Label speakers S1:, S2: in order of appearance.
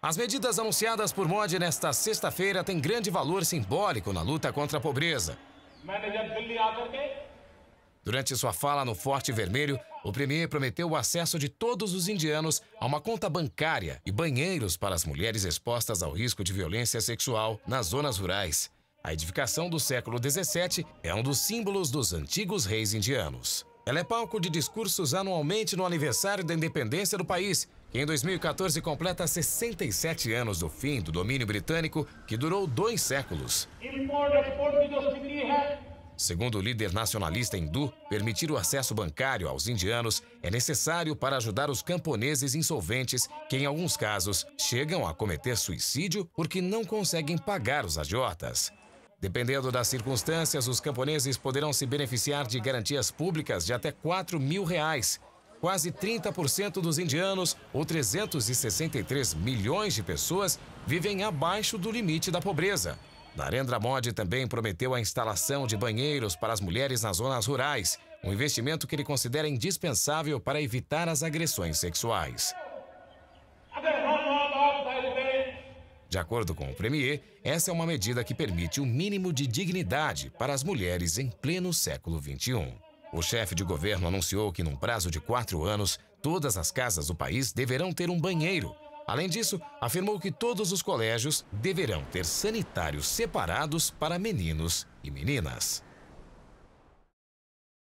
S1: As medidas anunciadas por Modi nesta sexta-feira têm grande valor simbólico na luta contra a pobreza. Durante sua fala no Forte Vermelho, o Premier prometeu o acesso de todos os indianos a uma conta bancária e banheiros para as mulheres expostas ao risco de violência sexual nas zonas rurais. A edificação do século XVII é um dos símbolos dos antigos reis indianos. Ela é palco de discursos anualmente no aniversário da independência do país, que em 2014 completa 67 anos do fim do domínio britânico, que durou dois séculos. Segundo o líder nacionalista hindu, permitir o acesso bancário aos indianos é necessário para ajudar os camponeses insolventes, que em alguns casos chegam a cometer suicídio porque não conseguem pagar os agiotas. Dependendo das circunstâncias, os camponeses poderão se beneficiar de garantias públicas de até 4 mil reais. Quase 30% dos indianos, ou 363 milhões de pessoas, vivem abaixo do limite da pobreza. Narendra Modi também prometeu a instalação de banheiros para as mulheres nas zonas rurais, um investimento que ele considera indispensável para evitar as agressões sexuais. De acordo com o Premier, essa é uma medida que permite o um mínimo de dignidade para as mulheres em pleno século XXI. O chefe de governo anunciou que, num prazo de quatro anos, todas as casas do país deverão ter um banheiro. Além disso, afirmou que todos os colégios deverão ter sanitários separados para meninos e meninas.